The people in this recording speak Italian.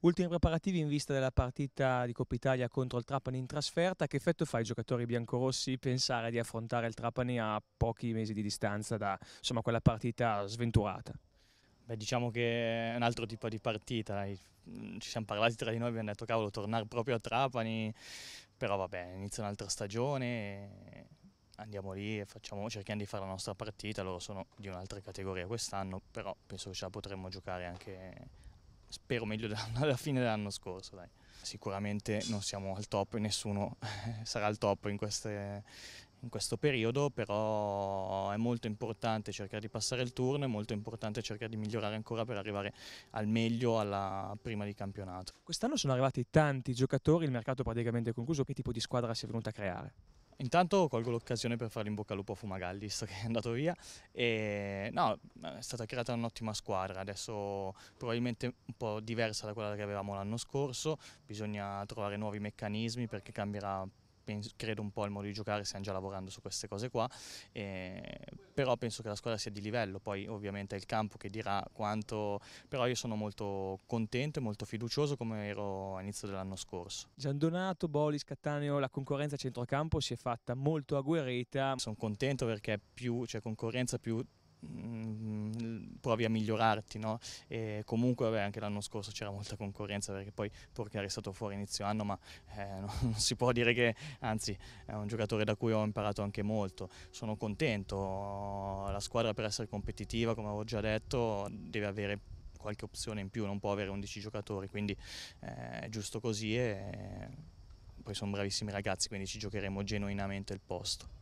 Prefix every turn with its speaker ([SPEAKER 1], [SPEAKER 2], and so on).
[SPEAKER 1] Ultimi preparativi in vista della partita di Coppa Italia contro il Trapani in trasferta. Che effetto fa ai giocatori biancorossi pensare di affrontare il Trapani a pochi mesi di distanza da
[SPEAKER 2] insomma, quella partita sventurata? Beh, diciamo che è un altro tipo di partita. Mm, ci siamo parlati tra di noi, abbiamo detto cavolo, tornare proprio a Trapani, però vabbè, inizia un'altra stagione. Andiamo lì e facciamo, cerchiamo di fare la nostra partita, loro sono di un'altra categoria quest'anno, però penso che ce la potremmo giocare anche spero meglio della fine dell'anno scorso. Dai. Sicuramente non siamo al top, nessuno sarà al top in, queste, in, questo periodo, però è molto importante cercare di passare il turno, è molto importante cercare di migliorare ancora per arrivare al meglio alla prima di campionato. Quest'anno sono arrivati tanti giocatori, il mercato praticamente è concluso, che tipo di squadra si è venuta a creare? Intanto colgo l'occasione per fare in bocca al lupo a Fumagalli, visto che è andato via. E, no, è stata creata un'ottima squadra, adesso probabilmente un po' diversa da quella che avevamo l'anno scorso, bisogna trovare nuovi meccanismi perché cambierà penso, credo un po' il modo di giocare, stiamo già lavorando su queste cose qua, eh, però penso che la squadra sia di livello, poi ovviamente è il campo che dirà quanto, però io sono molto contento e molto fiducioso come ero all'inizio dell'anno scorso. Giandonato, Bolis, Cattaneo, la concorrenza a centrocampo si è fatta molto agguerrita. Sono contento perché più c'è cioè concorrenza più mh, mm, provi a migliorarti, no? comunque vabbè, anche l'anno scorso c'era molta concorrenza perché poi Porcari è stato fuori inizio anno, ma eh, non, non si può dire che, anzi, è un giocatore da cui ho imparato anche molto. Sono contento, la squadra per essere competitiva, come avevo già detto, deve avere qualche opzione in più, non può avere 11 giocatori, quindi eh, è giusto così e poi sono bravissimi ragazzi, quindi ci giocheremo genuinamente il posto.